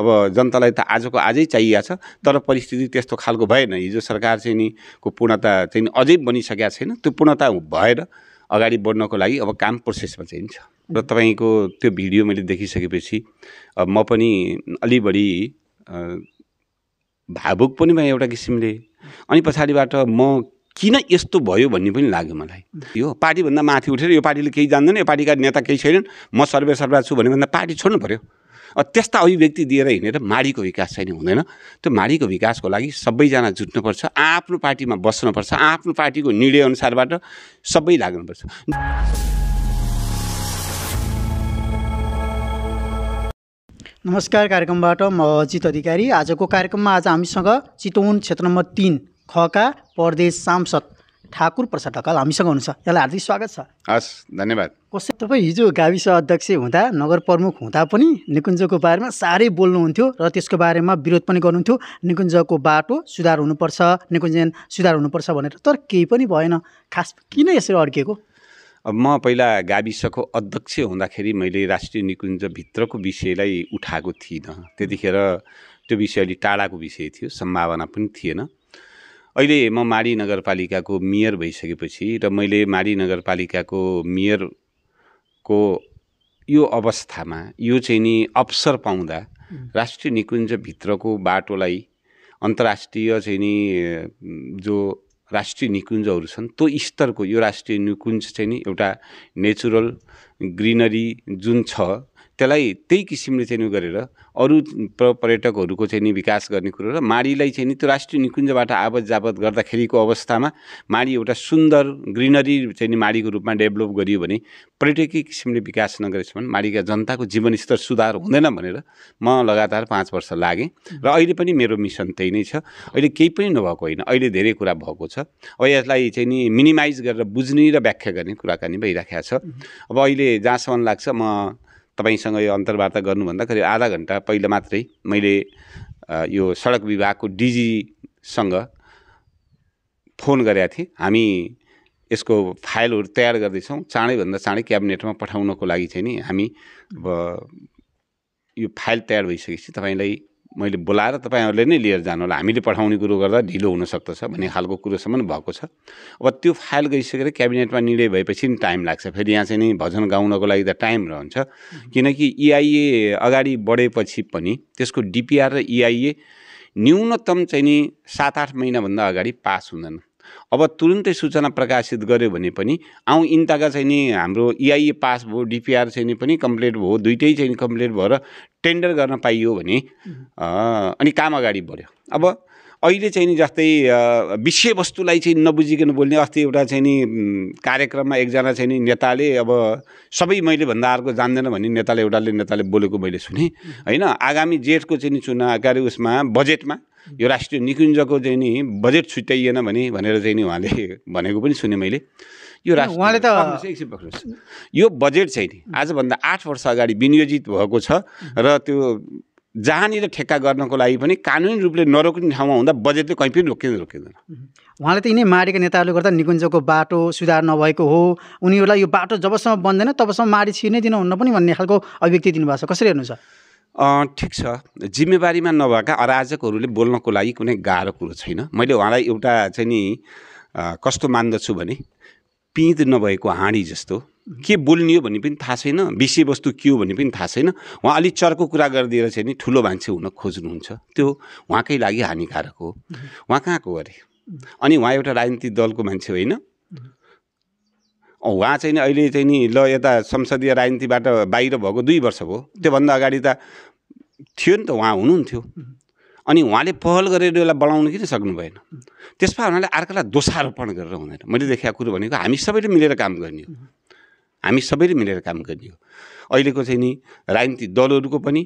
अब जनतालाई त आजको आजै चाहिएको छ तर परिस्थिति त्यस्तो खालको भएन हिजो सरकार चाहिँ नि को पूर्णता चाहिँ अझै बनिसकेका छैन त्यो पूर्णता भएर अगाडि बढ्नको लागि अब काम प्रोसेसमा चाहिँ छ र तपाईँको त्यो भिडियो मैले देखिसकेपछि अब म पनि अलि बढी भावुक पनि भएँ एउटा किसिमले अनि पछाडिबाट म किन यस्तो भयो भन्ने पनि लाग्यो मलाई यो पार्टीभन्दा माथि उठेर यो पार्टीले केही जान्दैन यो पार्टीका नेता केही छैनन् म सर्वे सर्वा छु भन्यो भन्दा पार्टी छोड्नु पऱ्यो त्यस्ता अभिव्यक्ति दिएर हिँडेर माडीको विकास छैन हुँदैन त्यो माडीको विकासको लागि सबैजना जुट्नुपर्छ आफ्नो पार्टीमा बस्नुपर्छ आफ्नो पार्टीको निर्णयअनुसारबाट सबै लाग्नुपर्छ नमस्कार कार्यक्रमबाट म अजित अधिकारी आजको कार्यक्रममा आज हामीसँग चितवन क्षेत्र नम्बर तिन खका प्रदेश सांसद ठाकुर प्रसाद ढकाल हामीसँग हुनुहुन्छ यसलाई हार्दिक स्वागत छ हस् धन्यवाद कसै तपाईँ हिजो गाविस अध्यक्ष हुँदा नगर प्रमुख हुँदा पनि निकुञ्जको बारेमा साह्रै बोल्नुहुन्थ्यो र त्यसको बारेमा विरोध पनि गर्नुहुन्थ्यो निकुञ्जको बाटो सुधार हुनुपर्छ निकुञ्जन सुधार हुनुपर्छ भनेर तर केही पनि भएन खास किन यसरी अड्किएको अब म पहिला गाविसको अध्यक्ष हुँदाखेरि मैले राष्ट्रिय निकुञ्जभित्रको विषयलाई उठाएको थिइनँ त्यतिखेर त्यो विषय अलिक टाढाको विषय थियो सम्भावना पनि थिएन अहिले म माडी नगरपालिकाको मेयर भइसकेपछि र मैले माडी नगरपालिकाको मेयरको यो अवस्थामा यो चाहिँ नि अवसर पाउँदा राष्ट्रिय निकुञ्जभित्रको बाटोलाई अन्तर्राष्ट्रिय चाहिँ नि जो राष्ट्रिय निकुञ्जहरू छन् त्यो स्तरको यो राष्ट्रिय निकुञ्ज चाहिँ नि एउटा नेचुरल ग्रिनरी जुन छ त्यसलाई त्यही किसिमले चाहिँ नि गरेर अरू प पर्यटकहरूको चाहिँ नि विकास गर्ने कुरो र माडीलाई चाहिँ नि त्यो राष्ट्रिय निकुञ्जबाट आवत जावत गर्दाखेरिको अवस्थामा माडी एउटा सुन्दर ग्रिनरी चाहिँ नि माडीको रूपमा डेभलप गरियो भने पर्यटकीय किसिमले विकास नगरेसम्म माडीका जनताको जीवनस्तर सुधार हुँदैन भनेर म लगातार पाँच वर्ष लागेँ र अहिले पनि मेरो मिसन त्यही नै छ अहिले केही पनि नभएको होइन अहिले धेरै कुरा भएको छ अब यसलाई चाहिँ नि मिनिमाइज गरेर बुझ्ने र व्याख्या गर्ने कुराकानी भइराखेको छ अब अहिले जहाँसम्म लाग्छ म तपाईँसँग यो अन्तर्वार्ता गर्नुभन्दा करिब आधा घन्टा पहिला मात्रै मैले यो सडक विभागको डिजीसँग फोन गरेका थिएँ हामी यसको फाइलहरू तयार गर्दैछौँ चाँडैभन्दा चाँडै क्याबिनेटमा पठाउनको लागि चाहिँ नि हामी अब यो फाइल तयार भइसकेपछि तपाईँलाई मैले बोलाएर तपाईँहरूले नै लिएर जानु होला हामीले पठाउने कुरो गर्दा ढिलो हुनसक्दछ भन्ने खालको कुरोसम्म भएको छ अब त्यो फाइल गइसकेर क्याबिनेटमा निर्णय भएपछि नि टाइम लाग्छ फेरि यहाँ चाहिँ नि भजन गाउनको लागि त टाइम रहन्छ किनकि इआइए e अगाडि बढेपछि पनि त्यसको डिपिआर र इआइए e न्यूनतम चाहिँ नि सात आठ महिनाभन्दा अगाडि पास हुँदैन अब तुरुन्तै सूचना प्रकाशित गऱ्यो भने पनि आउँ इन्ताका चाहिँ नि हाम्रो इआइए e e पास भयो डिपिआर चाहिँ नि पनि कम्प्लिट भयो दुइटै चाहिँ कम्प्लिट भएर टेन्डर गर्न पाइयो भने अनि काम अगाडि बढ्यो अब अहिले चाहिँ नि जस्तै विषयवस्तुलाई चाहिँ नबुझिकन बोल्ने अस्ति एउटा चाहिँ नि कार्यक्रममा एकजना चाहिँ नि नेताले अब सबै मैले भन्दा अर्को जान्दैन भन्ने नेताले एउटाले नेताले बोलेको मैले सुनेँ होइन आगामी जेठको चाहिँ नि चुनाव कार्य उसमा बजेटमा यो राष्ट्रिय निकुञ्जको चाहिँ नि बजेट छुट्याइएन भने भनेर चाहिँ नि उहाँले भनेको पनि सुने मैले यो राष्ट्रले उहाँले त यो बजेट चाहिँ नि आजभन्दा आठ वर्ष अगाडि विनियोजित भएको छ र त्यो जहाँनिर ठेक्का गर्नको लागि पनि कानुनी रूपले नरोक्ने ठाउँमा हुँदा बजेटले कहीँ पनि रोकिँदैन रोकिँदैन उहाँले त यिनै मारेका नेताहरूले गर्दा निकुञ्जको बाटो सुधार नभएको हो उनीहरूलाई यो बाटो जबसम्म बन्दैन तबसम्म माडी छिर्नै दिनुहुन्न पनि भन्ने खालको अभिव्यक्ति दिनुभएको छ कसरी हेर्नुहुन्छ ठिक छ जिम्मेवारीमा नभएका अराजकहरूले बोल्नको लागि कुनै गाह्रो कुरो छैन मैले उहाँलाई एउटा चाहिँ नि कस्तो मान्दछु भने पिँध नभएको हाँडी जस्तो के बोल्ने हो भन्ने पनि थाहा छैन विषयवस्तु के हो भन्ने पनि थाहा छैन उहाँ अलिक चर्को कुरा गरिदिएर चाहिँ नि ठुलो मान्छे हुन खोज्नुहुन्छ त्यो उहाँकै लागि हानिकारक हो उहाँ कहाँको अरे अनि उहाँ एउटा राजनीतिक दलको मान्छे होइन उहाँ चाहिँ नि अहिले चाहिँ नि ल यता संसदीय राजनीतिबाट बाहिर भएको दुई वर्ष भयो त्योभन्दा अगाडि त थियो नि त उहाँ हुनुहुन्थ्यो अनि उहाँले पहल गरेर यसलाई बनाउनु किन सक्नु भएन त्यसमा उनीहरूले अर्कालाई दोषारोपण गरेर हुँदैन मैले देखाएको कुरो भनेको हामी सबैले मिलेर काम गर्ने हो हामी सबैले मिलेर काम गर्ने हो अहिलेको चाहिँ नि राजनीतिक दलहरूको पनि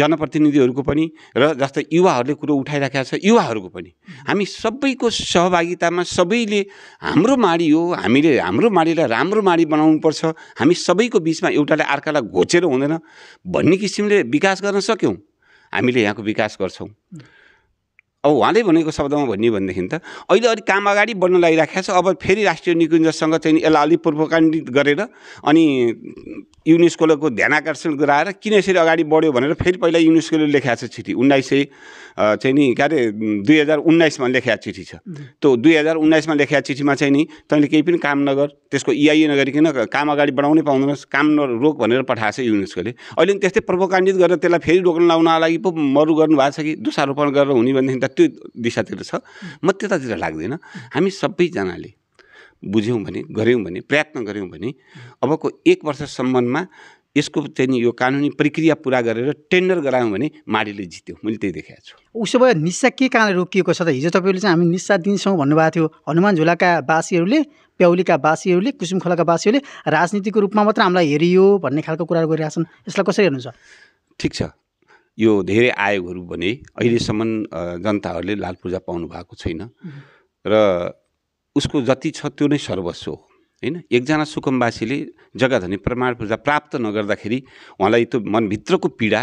जनप्रतिनिधिहरूको पनि र जस्तै युवाहरूले कुरो उठाइराखेको छ युवाहरूको पनि हामी सबैको सहभागितामा सबैले हाम्रो माडी हो हामीले हाम्रो माडीलाई राम्रो माडी बनाउनुपर्छ हामी सबैको बिचमा एउटाले अर्कालाई घोचेर हुँदैन भन्ने किसिमले विकास गर्न सक्यौँ हामीले यहाँको विकास गर्छौँ अब उहाँले भनेको शब्दमा भन्यो भनेदेखि त अहिले अलिक काम अगाडि बढ्न लागिराखेको छ अब फेरि राष्ट्रिय निकुञ्जसँग चाहिँ यसलाई अलिक पूर्वकाण्डित गरेर अनि युनेस्कोलाई ध्यान आकर्षण गराएर किन यसरी अगाडि बढ्यो भनेर फेरि पहिला युनेस्कोले लेखाएको छ चिठी उन्नाइस सय चाहिँ नि के अरे दुई हजार उन्नाइसमा लेखाएको चिठी छ त्यो दुई हजार उन्नाइसमा लेखाएको चिठीमा चाहिँ नि तैँले केही पनि काम नगर त्यसको इआइए e नगरिकन काम अगाडि बढाउनै पाउँदैनस् काम नरोक भनेर पठाएको छ युनेस्कोले अहिले पनि त्यस्तै प्रभोकाण्डित गरेर त्यसलाई फेरि रोक्न लाउनको लागि पो मरु गर्नुभएको छ कि दोषारोपण गरेर हुने भनेदेखि त त्यो दिशातिर छ म त्यतातिर लाग्दैन हामी सबैजनाले बुझ्यौँ भने गऱ्यौँ भने प्रयत्न गऱ्यौँ भने अबको एक वर्षसम्ममा यसको चाहिँ यो कानुनी प्रक्रिया पुरा गरेर टेन्डर गरायौँ भने माडीले जित्यो मैले त्यही देखाएको छु उसो भए निस्सा के कारणले रोकिएको छ त हिजो तपाईँले चाहिँ हामी निस्सा दिन्छौँ भन्नुभएको थियो हनुमान झुलाका बासीहरूले प्याउलीका बासीहरूले खोलाका बासीहरूले राजनीतिको रूपमा मात्र हामीलाई हेरियो भन्ने खालको कुराहरू गरिरहेछन् यसलाई कसरी हेर्नुहुन्छ ठिक छ यो धेरै आयोगहरू भने अहिलेसम्म जनताहरूले लाल पूर्जा पाउनु भएको छैन र उसको जति छ त्यो नै सर्वस्व हो होइन एकजना सुकुम्बासीले जग्गा धनी प्रमाण पूजा प्राप्त नगर्दाखेरि उहाँलाई त्यो मनभित्रको पीडा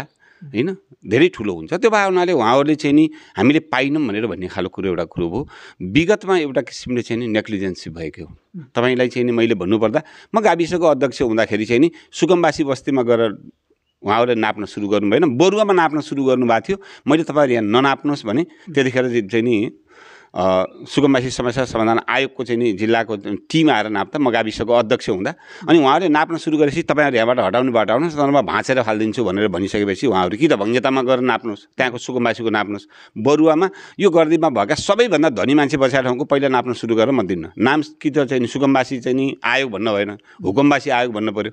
होइन धेरै ठुलो हुन्छ त्यो भए हुनाले उहाँहरूले चाहिँ नि हामीले पाइनौँ भनेर भन्ने खालको कुरो एउटा कुरो हो विगतमा एउटा किसिमले चाहिँ नि नेग्लिजेन्सी भएको हो तपाईँलाई चाहिँ नि मैले भन्नुपर्दा म गाविसको अध्यक्ष हुँदाखेरि चाहिँ नि सुगमवासी बस्तीमा गएर उहाँहरूले नाप्न सुरु गर्नु भएन बरुवामा नाप्न सुरु गर्नुभएको थियो मैले तपाईँहरू यहाँ ननाप्नुहोस् भने त्यतिखेर चाहिँ नि सुगमवासी समस्या समाधान आयोगको चाहिँ नि जिल्लाको टिम आएर नाप्दा म गाविसको अध्यक्ष हुँदा अनि उहाँहरूले नाप्न सुरु गरेपछि तपाईँहरू यहाँबाट हटाउनुबाट आउनुहोस् तर म भाँचेर फालिदिन्छु भनेर भनिसकेपछि उहाँहरू कि त भङ्गेतामा गएर नाप्नुहोस् त्यहाँको सुगमवासीको नाप्नुहोस् बरुवामा यो गर्दीमा भएका सबैभन्दा धनी मान्छे बसेका ठाउँको पहिला नाप्न सुरु गरेर म दिन्न नाम कि त चाहिँ सुगमवासी चाहिँ नि आयोग भन्न भएन हुकुमवासी आयोग भन्नु पऱ्यो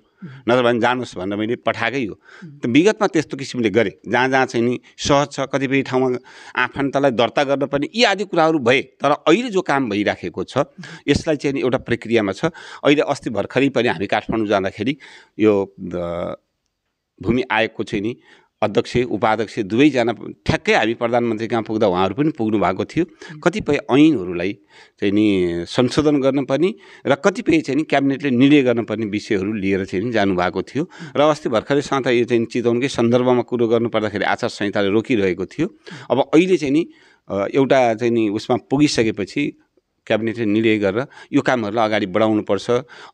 नत्र भने जानुहोस् भनेर मैले पठाएकै हो त विगतमा त्यस्तो किसिमले गरेँ जहाँ जहाँ चाहिँ नि सहज छ कतिपय ठाउँमा आफन्तलाई दर्ता गर्न पनि यी आदि कुराहरू भए तर अहिले जो काम भइराखेको छ यसलाई चाहिँ एउटा प्रक्रियामा छ अहिले अस्ति भर्खरै पनि हामी काठमाडौँ जाँदाखेरि यो भूमि आयोगको चाहिँ नि अध्यक्ष उपाध्यक्ष दुवैजना ठ्याक्कै हामी प्रधानमन्त्री कहाँ पुग्दा उहाँहरू पनि पुग्नु भएको थियो कतिपय ऐनहरूलाई चाहिँ नि संशोधन गर्न पनि र कतिपय चाहिँ नि क्याबिनेटले निर्णय गर्नुपर्ने विषयहरू लिएर चाहिँ नि जानुभएको थियो र अस्ति भर्खरै साँता यो चाहिँ चितवनकै सन्दर्भमा कुरो गर्नुपर्दाखेरि आचार संहिताले रोकिरहेको थियो अब अहिले चाहिँ नि एउटा चाहिँ नि उसमा पुगिसकेपछि क्याबिनेटले निर्णय गरेर यो कामहरूलाई अगाडि बढाउनुपर्छ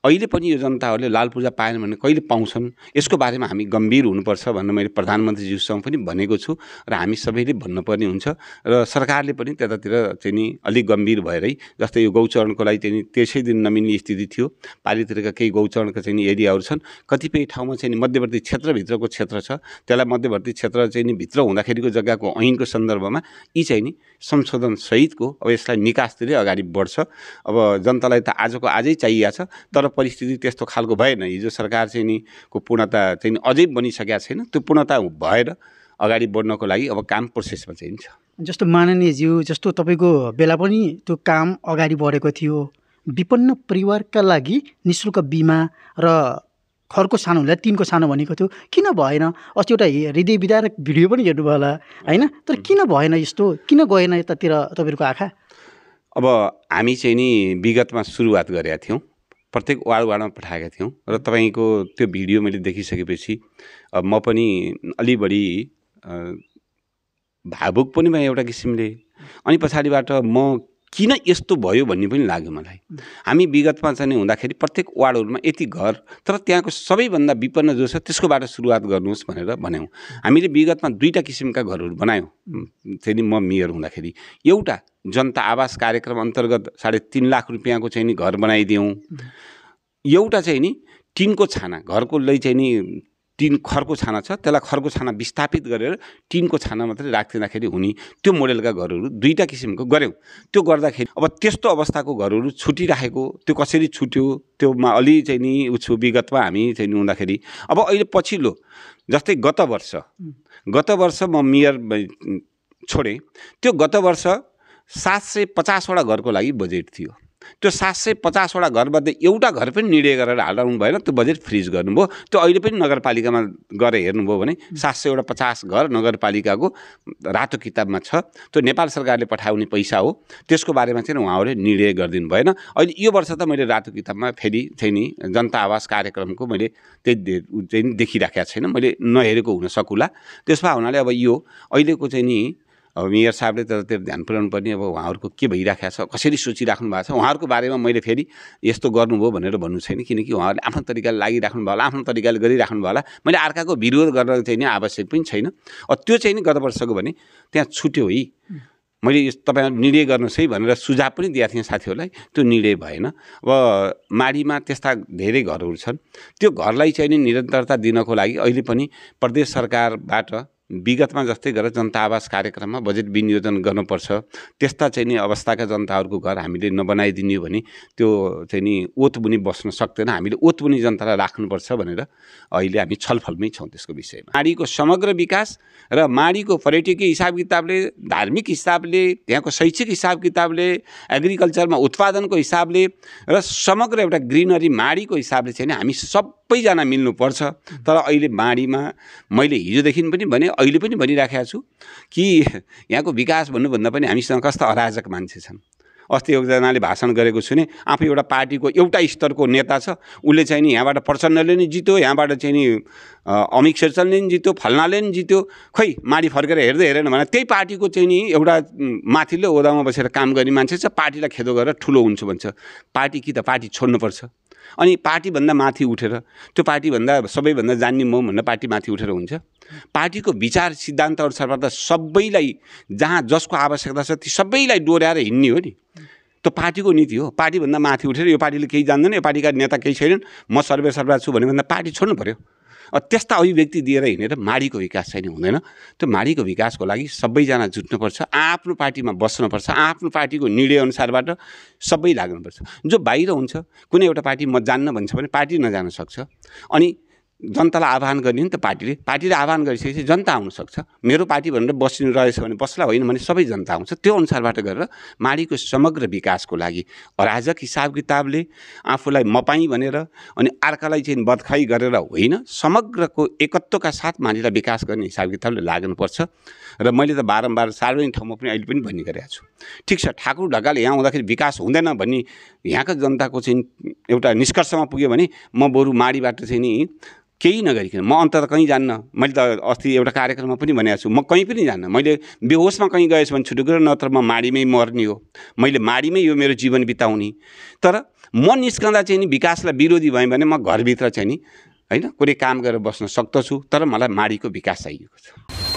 अहिले पनि यो जनताहरूले लाल पूर्जा पाएन भने कहिले पाउँछन् यसको बारेमा हामी गम्भीर हुनुपर्छ भनेर मैले प्रधानमन्त्रीज्यूसँग पनि भनेको छु र हामी सबैले भन्नुपर्ने हुन्छ र सरकारले पनि त्यतातिर चाहिँ नि अलिक गम्भीर भएरै जस्तै यो गौचरणको लागि चाहिँ त्यसै दिन नमिल्ने स्थिति थियो पालितिरका केही गौचरणका चाहिँ एरियाहरू छन् कतिपय ठाउँमा चाहिँ मध्यवर्ती क्षेत्रभित्रको क्षेत्र छ त्यसलाई मध्यवर्ती क्षेत्र चाहिँ नि भित्र हुँदाखेरिको जग्गाको ऐनको सन्दर्भमा यी चाहिँ नि संशोधन सहितको अब यसलाई निकासतिरै अगाडि बढ गर्छ अब जनतालाई त आजको आजै चाहिएको छ तर परिस्थिति त्यस्तो खालको भएन हिजो सरकार चाहिँ नि को पूर्णता चाहिँ अझै बनिसकेका छैन त्यो पूर्णता भएर अगाडि बढ्नको लागि अब काम प्रोसेसमा चाहिँ छ जस्तो माननीयज्यू जस्तो तपाईँको बेला पनि त्यो काम अगाडि बढेको थियो विपन्न परिवारका लागि नि शुल्क बिमा र खरको सानो हुँदा तिनको सानो भनेको थियो किन भएन अस्ति एउटा हृदय विधायक भिडियो पनि हेर्नुभयो होला होइन तर किन भएन यस्तो किन गएन यतातिर तपाईँहरूको आँखा अब हामी चाहिँ नि विगतमा सुरुवात गरेका थियौँ प्रत्येक वार्ड वार्डमा पठाएका थियौँ र तपाईँको त्यो भिडियो मैले देखिसकेपछि अब म पनि अलि बढी भावुक पनि भएँ एउटा किसिमले अनि पछाडिबाट म किन यस्तो भयो भन्ने पनि लाग्यो मलाई हामी विगतमा चाहिँ हुँदाखेरि प्रत्येक वार्डहरूमा यति घर तर त्यहाँको सबैभन्दा विपन्न जो छ त्यसकोबाट सुरुवात गर्नुहोस् भनेर भन्यौँ हामीले विगतमा दुईवटा किसिमका घरहरू बनायौँ नि म मेयर हुँदाखेरि एउटा जनता आवास कार्यक्रम अन्तर्गत साढे तिन लाख रुपियाँको चाहिँ नि घर बनाइदिउँ एउटा चाहिँ नि टिनको छाना घरको लै चाहिँ नि टिन खरको छाना छ त्यसलाई खरको छाना विस्थापित गरेर टिनको छाना मात्रै राखिदिँदाखेरि हुने त्यो मोडेलका घरहरू दुईवटा किसिमको गऱ्यौँ त्यो गर्दाखेरि अब त्यस्तो अवस्थाको घरहरू छुटिराखेको त्यो कसरी छुट्यो त्योमा अलि चाहिँ नि उछु विगतमा हामी चाहिँ नि हुँदाखेरि अब अहिले पछिल्लो जस्तै गत वर्ष गत वर्ष म मेयर छोडेँ त्यो गत वर्ष सात सय पचासवटा घरको लागि बजेट थियो त्यो सात सय पचासवटा घरमध्ये एउटा घर पनि निर्णय गरेर हाल्नु भएन त्यो बजेट फ्रिज गर्नुभयो त्यो अहिले पनि नगरपालिकामा गएर हेर्नुभयो भने सात सयवटा पचास घर नगरपालिकाको रातो किताबमा छ त्यो नेपाल सरकारले पठाउने पैसा हो त्यसको बारेमा चाहिँ उहाँहरूले निर्णय गरिदिनु भएन अहिले यो वर्ष त मैले रातो किताबमा फेरि चाहिँ नि जनता आवास कार्यक्रमको मैले त्यही चाहिँ देखिराखेको छैन मैले नहेरेको हुन सकुला त्यसमा हुनाले अब यो अहिलेको चाहिँ नि अब मेयर साहबले त त्यो ध्यान पुऱ्याउनु पर्ने अब उहाँहरूको के भइराखेको छ कसरी सोचिराख्नु भएको छ उहाँहरूको बारेमा मैले फेरि यस्तो गर्नुभयो भनेर भन्नु छैन किनकि उहाँहरूले आफ्नो तरिकाले लागिराख्नु भयो होला आफ्नो तरिकाले गरिराख्नु भयो होला मैले अर्काको विरोध गर्न चाहिँ आवश्यक पनि छैन अब त्यो चाहिँ नि गत वर्षको भने त्यहाँ छुट्यो है मैले तपाईँ निर्णय गर्नुहोस् है भनेर सुझाव पनि दिएको थिएँ साथीहरूलाई त्यो निर्णय भएन अब माडीमा त्यस्ता धेरै घरहरू छन् त्यो घरलाई चाहिँ नि निरन्तरता दिनको लागि अहिले पनि प्रदेश सरकारबाट विगतमा जस्तै गरेर जनता आवास कार्यक्रममा बजेट विनियोजन गर्नुपर्छ त्यस्ता चाहिँ नि अवस्थाका जनताहरूको घर हामीले नबनाइदिने भने त्यो चाहिँ नि ओत पनि बस्न सक्दैन हामीले ओत पनि जनतालाई राख्नुपर्छ भनेर अहिले हामी छलफलमै छौँ त्यसको विषयमा माडीको समग्र विकास र माडीको पर्यटकीय हिसाब किताबले धार्मिक हिसाबले त्यहाँको शैक्षिक हिसाब किताबले एग्रिकल्चरमा उत्पादनको हिसाबले र समग्र एउटा ग्रिनरी माडीको हिसाबले चाहिँ हामी सब सबैजना मिल्नुपर्छ तर अहिले बाढीमा मैले हिजोदेखि पनि भने अहिले पनि भनिराखेको छु कि यहाँको विकास भन्नुभन्दा पनि हामीसँग कस्ता अराजक मान्छे छन् अस्ति एकजनाले भाषण गरेको छु सुने आफू एउटा पार्टीको एउटा स्तरको नेता छ उसले चाहिँ नि यहाँबाट प्रचण्डले नि जित्यो यहाँबाट चाहिँ नि अमित शेरचनले नि जित्यो फल्नाले नि जित्यो खै माडी फर्केर हेर्दै हेरेन भने त्यही पार्टीको चाहिँ नि एउटा माथिल्लो ओदामा बसेर काम गर्ने मान्छे छ पार्टीलाई खेदो गरेर ठुलो हुन्छ भन्छ पार्टी कि त पार्टी छोड्नुपर्छ अनि पार्टीभन्दा माथि उठेर त्यो पार्टीभन्दा सबैभन्दा जान्ने म भन्दा पार्टी माथि उठेर हुन्छ पार्टीको विचार सिद्धान्तहरू सर्वदा सबैलाई जहाँ जसको आवश्यकता छ ती सबैलाई डोर्याएर हिँड्ने हो नि त्यो पार्टीको नीति हो पार्टीभन्दा माथि उठेर यो पार्टीले केही जान्दैन यो पार्टीका नेता केही छैनन् म सर्वे सर्वा छु भन्यो भन्दा पार्टी छोड्नु पऱ्यो त्यस्ता अभिव्यक्ति दिएर हिँडेर माडीको विकास छैन हुँदैन त्यो माडीको विकासको लागि सबैजना जुट्नुपर्छ आफ्नो पार्टीमा बस्नुपर्छ आफ्नो पार्टीको निर्णयअनुसारबाट सबै लाग्नुपर्छ जो बाहिर हुन्छ कुनै एउटा पार्टी म जान्न भन्छ भने पार्टी नजान सक्छ अनि जनतालाई आह्वान गर्ने नि त पार्टीले पार्टीले आह्वान गरिसकेपछि जनता आउनसक्छ मेरो पार्टी भनेर बस्नु रहेछ भने बस्ला होइन भने सबै जनता आउँछ त्यो अनुसारबाट गरेर माडीको समग्र विकासको लागि अराजक हिसाब किताबले आफूलाई मपाई भनेर अनि अर्कालाई चाहिँ बदखाई गरेर होइन समग्रको एकत्वका साथ माडीलाई विकास गर्ने हिसाब किताबले लाग्नुपर्छ र मैले त बारम्बार सार्वजनिक ठाउँमा पनि अहिले पनि भन्ने गरेको छु ठिक छ ठाकुर ढकाले यहाँ आउँदाखेरि विकास हुँदैन भन्ने यहाँको जनताको चाहिँ एउटा निष्कर्षमा पुग्यो भने म बरु माडीबाट चाहिँ नि केही नगरिकन म अन्त त कहीँ जान्न मैले त अस्ति एउटा कार्यक्रममा पनि भनेको छु म कहीँ पनि जान्न मैले बेहोसमा कहीँ गएछु भने छुट्टु नत्र म माडीमै मर्ने हो मैले माडीमै यो मेरो जीवन बिताउने तर म निस्कँदा चाहिँ नि विकासलाई विरोधी भएँ भने म घरभित्र चाहिँ नि होइन कुनै काम गरेर बस्न सक्दछु तर मलाई माडीको विकास चाहिएको छ